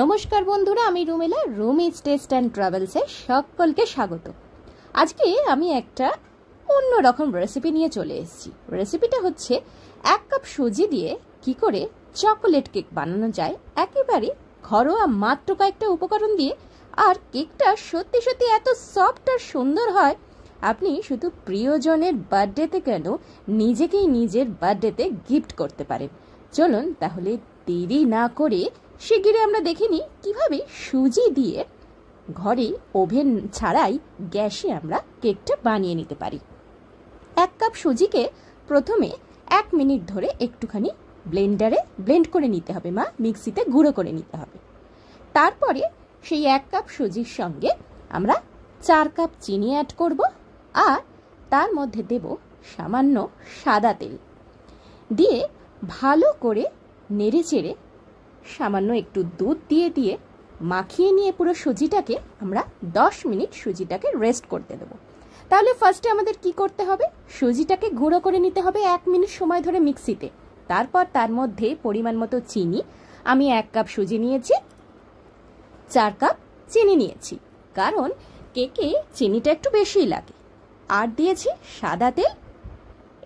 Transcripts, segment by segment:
নমস্কার বন্ধুরা আমি রুমেলা রুমি টেস্ট অ্যান্ড ট্রাভেলসে সকলকে স্বাগত আজকে আমি একটা অন্য রকম রেসিপি নিয়ে চলে এসেছি রেসিপিটা হচ্ছে এক কাপ সুজি দিয়ে কি করে চকোলেট কেক বানানো যায় একেবারে ঘরোয়া মাত্র কয়েকটা উপকরণ দিয়ে আর কেকটা সত্যি সত্যি এত সফট আর সুন্দর হয় আপনি শুধু প্রিয়জনের বার্থডেতে কেন নিজেকেই নিজের বার্থডেতে গিফট করতে পারেন চলুন তাহলে দেরি না করে শিগগিরই আমরা দেখিনি কীভাবে সুজি দিয়ে ঘরে ওভেন ছাড়াই গ্যাসে আমরা কেকটা বানিয়ে নিতে পারি এক কাপ সুজিকে প্রথমে এক মিনিট ধরে একটুখানি ব্লেন্ডারে ব্লেন্ড করে নিতে হবে মা মিক্সিতে গুঁড়ো করে নিতে হবে তারপরে সেই এক কাপ সুজির সঙ্গে আমরা চার কাপ চিনি অ্যাড করব আর তার মধ্যে দেব সামান্য সাদা তেল দিয়ে ভালো করে নেড়ে চেড়ে সামান্য একটু দুধ দিয়ে দিয়ে মাখিয়ে নিয়ে পুরো সুজিটাকে আমরা 10 মিনিট সুজিটাকে রেস্ট করতে দেব তাহলে ফার্স্টে আমাদের কি করতে হবে সুজিটাকে গুঁড়ো করে নিতে হবে এক মিনিট সময় ধরে মিক্সিতে তারপর তার মধ্যে পরিমাণ মতো চিনি আমি এক কাপ সুজি নিয়েছি চার কাপ চিনি নিয়েছি কারণ কেকে চিনিটা একটু বেশিই লাগে আর দিয়েছি সাদা তেল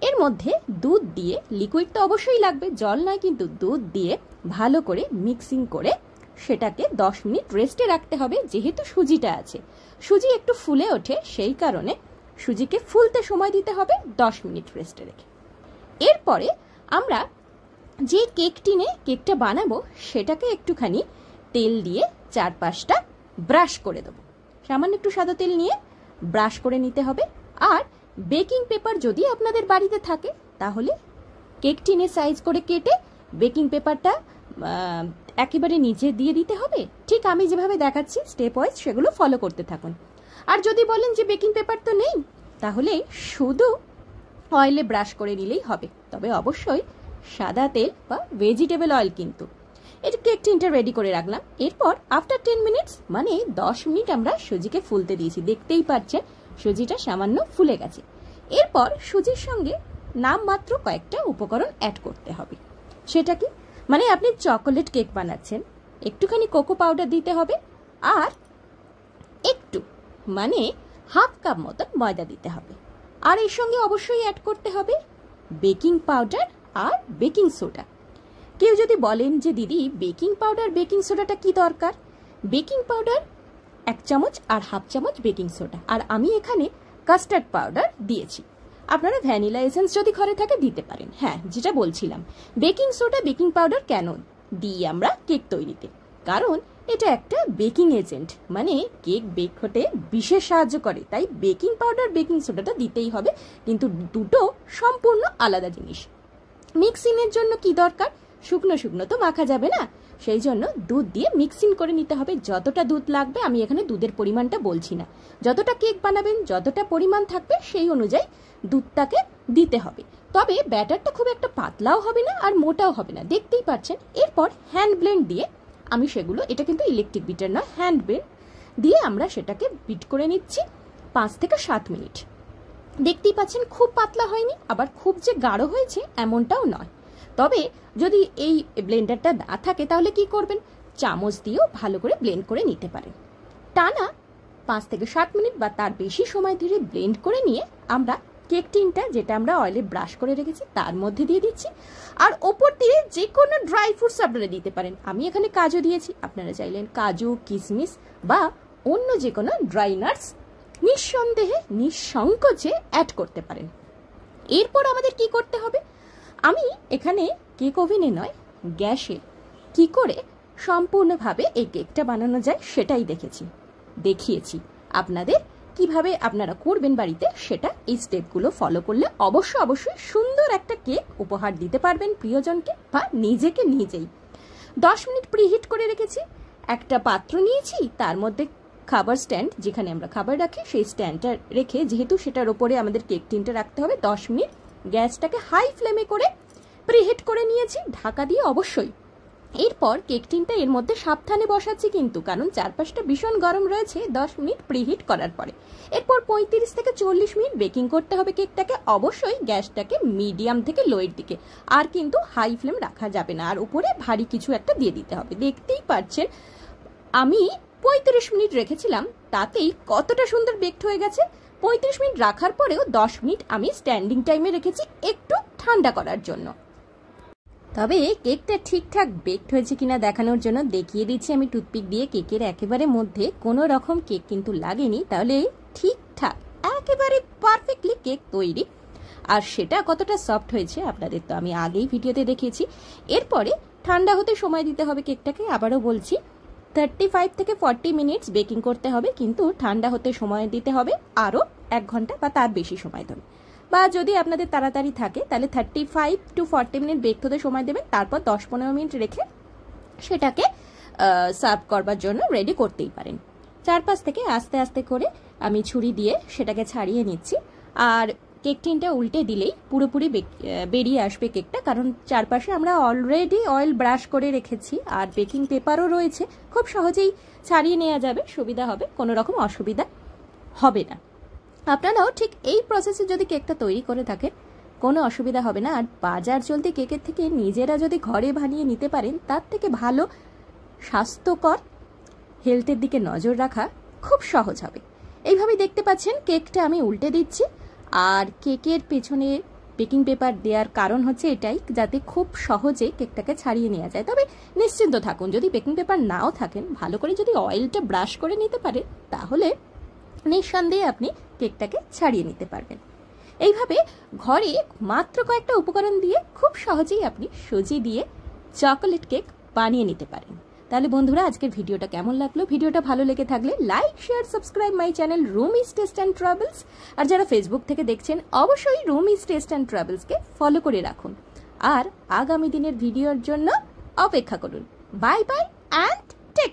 এর মধ্যে দুধ দিয়ে লিকুইড তো অবশ্যই লাগবে জল নয় কিন্তু দুধ দিয়ে ভালো করে মিক্সিং করে সেটাকে দশ মিনিট রেস্টে রাখতে হবে যেহেতু সুজিটা আছে সুজি একটু ফুলে ওঠে সেই কারণে সুজিকে ফুলতে সময় দিতে হবে দশ মিনিট রেস্টে রেখে এরপরে আমরা যে কেক টিনে কেকটা বানাবো সেটাকে একটুখানি তেল দিয়ে চারপাশটা ব্রাশ করে দেবো সামান্য একটু সাদা তেল নিয়ে ব্রাশ করে নিতে হবে আর বেকিং পেপার যদি আপনাদের বাড়িতে থাকে তাহলে কেক টিনের সাইজ করে কেটে বেকিং পেপারটা একেবারে নিচে দিয়ে দিতে হবে ঠিক আমি যেভাবে দেখাচ্ছি স্টেপ ওয়াইজ সেগুলো ফলো করতে থাকুন আর যদি বলেন যে বেকিং পেপার তো নেই তাহলে শুধু অয়েলে ব্রাশ করে নিলেই হবে তবে অবশ্যই সাদা তেল বা ভেজিটেবল অয়েল কিন্তু এটা কেক টিনটা রেডি করে রাখলাম এরপর আফটার টেন মিনিটস মানে দশ মিনিট আমরা সুজিকে ফুলতে দিয়েছি দেখতেই পাচ্ছেন সুজিটা সামান্য ফুলে গেছে এরপর সুজির সঙ্গে নাম মাত্র কয়েকটা উপকরণ অ্যাড করতে হবে সেটা কি মানে আপনি চকোলেট কেক বানাচ্ছেন একটুখানি কোকো পাউডার দিতে হবে আর একটু মানে হাফ কাপ মতন ময়দা দিতে হবে আর এর সঙ্গে অবশ্যই অ্যাড করতে হবে বেকিং পাউডার আর বেকিং সোডা কেউ যদি বলেন যে দিদি বেকিং পাউডার বেকিং সোডাটা কি দরকার বেকিং পাউডার এক চামচ আর হাফ চামচ বেকিং সোডা আর আমি এখানে কাস্টার্ড পাউডার দিয়েছি আপনারা ভ্যানিলা এসেন্স যদি ঘরে থাকে দিতে পারেন হ্যাঁ যেটা বলছিলাম বেকিং সোডা বেকিং পাউডার কেন দিই আমরা কেক তৈরিতে কারণ এটা একটা বেকিং এজেন্ট মানে কেক বেক হতে বিশেষ সাহায্য করে তাই বেকিং পাউডার বেকিং সোডাটা দিতেই হবে কিন্তু দুটো সম্পূর্ণ আলাদা জিনিস মিক্সিংয়ের জন্য কি দরকার শুকনো শুকনো তো মাখা যাবে না সেই জন্য দুধ দিয়ে মিক্সিং করে নিতে হবে যতটা দুধ লাগবে আমি এখানে দুধের পরিমাণটা বলছি না যতটা কেক বানাবেন যতটা পরিমাণ থাকবে সেই অনুযায়ী দুধটাকে দিতে হবে তবে ব্যাটারটা খুব একটা পাতলাও হবে না আর মোটাও হবে না দেখতেই পাচ্ছেন এরপর হ্যান্ড ব্লেন্ড দিয়ে আমি সেগুলো এটা কিন্তু ইলেকট্রিক বিটার নয় হ্যান্ড ব্লেন্ড দিয়ে আমরা সেটাকে বিট করে নিচ্ছি পাঁচ থেকে সাত মিনিট দেখতেই পাচ্ছেন খুব পাতলা হয়নি আবার খুব যে গাঢ় হয়েছে এমনটাও নয় তবে যদি এই ব্লেন্ডারটা না থাকে তাহলে কি করবেন চামচ দিয়েও ভালো করে ব্লেন্ড করে নিতে পারেন টানা পাঁচ থেকে সাত মিনিট বা তার বেশি সময় ধরে ব্লেন্ড করে নিয়ে আমরা কেক টিনটা যেটা আমরা অয়েলে ব্রাশ করে রেখেছি তার মধ্যে দিয়ে দিচ্ছি আর ওপর দিয়ে যে কোনো ড্রাই ফ্রুটস আপনারা দিতে পারেন আমি এখানে কাজু দিয়েছি আপনারা চাইলেন কাজু কিশমিশ বা অন্য যে কোনো ড্রাই নাটস নিঃসন্দেহে নিঃসংকোচে অ্যাড করতে পারেন এরপর আমাদের কি করতে হবে আমি এখানে কেক ওভেনে নয় গ্যাসে কি করে সম্পূর্ণভাবে এই কেকটা বানানো যায় সেটাই দেখেছি দেখিয়েছি আপনাদের কিভাবে আপনারা করবেন বাড়িতে সেটা এই স্টেপগুলো ফলো করলে অবশ্য অবশ্যই সুন্দর একটা কেক উপহার দিতে পারবেন প্রিয়জনকে বা নিজেকে নিজেই দশ মিনিট প্রিহিট করে রেখেছি একটা পাত্র নিয়েছি তার মধ্যে খাবার স্ট্যান্ড যেখানে আমরা খাবার রাখি সেই স্ট্যান্ডটা রেখে যেহেতু সেটার ওপরে আমাদের কেক টিনটা রাখতে হবে দশ মিনিট গ্যাসটাকে হাই ফ্লেমে করে প্রিহিট করে নিয়েছি ঢাকা দিয়ে অবশ্যই এরপর কেক টিনটা এর মধ্যে সাবধানে বসাচ্ছি কিন্তু কারণ চারপাশটা ভীষণ গরম রয়েছে দশ মিনিট প্রিহিট করার পরে এরপর 35 থেকে চল্লিশ মিনিট বেকিং করতে হবে কেকটাকে অবশ্যই গ্যাসটাকে মিডিয়াম থেকে লোয়ের দিকে আর কিন্তু হাই ফ্লেম রাখা যাবে না আর উপরে ভারী কিছু একটা দিয়ে দিতে হবে দেখতেই পাচ্ছেন আমি পঁয়ত্রিশ মিনিট রেখেছিলাম তাতেই কতটা সুন্দর বেকড হয়ে গেছে পঁয়ত্রিশ মিনিট রাখার পরেও দশ মিনিট আমি স্ট্যান্ডিং টাইমে রেখেছি একটু ঠান্ডা করার জন্য তবে কেকটা ঠিকঠাক বেকড হয়েছে কিনা দেখানোর জন্য দেখিয়ে দিচ্ছি আমি টুথপিক দিয়ে কেকের একেবারে মধ্যে কোনো রকম কেক কিন্তু লাগেনি তাহলে ঠিকঠাক একেবারে পারফেক্টলি কেক তৈরি আর সেটা কতটা সফট হয়েছে আপনাদের তো আমি আগেই ভিডিওতে দেখিয়েছি এরপরে ঠান্ডা হতে সময় দিতে হবে কেকটাকে আবারও বলছি থার্টি ফাইভ থেকে ফর্টি মিনিটস বেকিং করতে হবে কিন্তু ঠান্ডা হতে সময় দিতে হবে আরও এক ঘন্টা বা তার বেশি সময় ধরে বা যদি আপনাদের তাড়াতাড়ি থাকে তাহলে thirty five to forty minute bake হতে সময় দেবেন তারপর দশ পনেরো মিনিট রেখে সেটাকে সার্ভ করবার জন্য রেডি করতেই পারেন চারপাশ থেকে আস্তে আস্তে করে আমি ছুরি দিয়ে সেটাকে ছাড়িয়ে নিচ্ছি আর কেক টিনটা উল্টে দিলেই পুরোপুরি বেরিয়ে আসবে কেকটা কারণ চারপাশে আমরা অলরেডি অয়েল ব্রাশ করে রেখেছি আর বেকিং পেপারও রয়েছে খুব সহজেই ছাড়িয়ে নেওয়া যাবে সুবিধা হবে কোনো রকম অসুবিধা হবে না আপনারাও ঠিক এই প্রসেসে যদি কেকটা তৈরি করে থাকেন কোনো অসুবিধা হবে না আর বাজার চলতি কেকের থেকে নিজেরা যদি ঘরে বানিয়ে নিতে পারেন তার থেকে ভালো স্বাস্থ্যকর হেলথের দিকে নজর রাখা খুব সহজ হবে এইভাবে দেখতে পাচ্ছেন কেকটা আমি উল্টে দিচ্ছি আর কেকের পেছনে বেকিং পেপার দেওয়ার কারণ হচ্ছে এটাই যাতে খুব সহজে কেকটাকে ছাড়িয়ে নেওয়া যায় তবে নিশ্চিন্ত থাকুন যদি বেকিং পেপার নাও থাকেন ভালো করে যদি অয়েলটা ব্রাশ করে নিতে পারে তাহলে নিঃসন্দেহে আপনি কেকটাকে ছাড়িয়ে নিতে পারবেন এইভাবে ঘরে মাত্র কয়েকটা উপকরণ দিয়ে খুব সহজেই আপনি সুজি দিয়ে চকোলেট কেক বানিয়ে নিতে পারেন তাহলে বন্ধুরা আজকের ভিডিওটা কেমন লাগলো ভিডিওটা ভালো লেগে থাকলে like share subscribe my channel Rumi's taste and travels আর যারা ফেসবুক থেকে দেখছেন অবশ্যই রুম ইজ টেস্ট অ্যান্ড ট্রাভেলসকে ফলো করে রাখুন আর আগামী দিনের ভিডিওর জন্য অপেক্ষা করুন বাই বাই অ্যান্ড টেক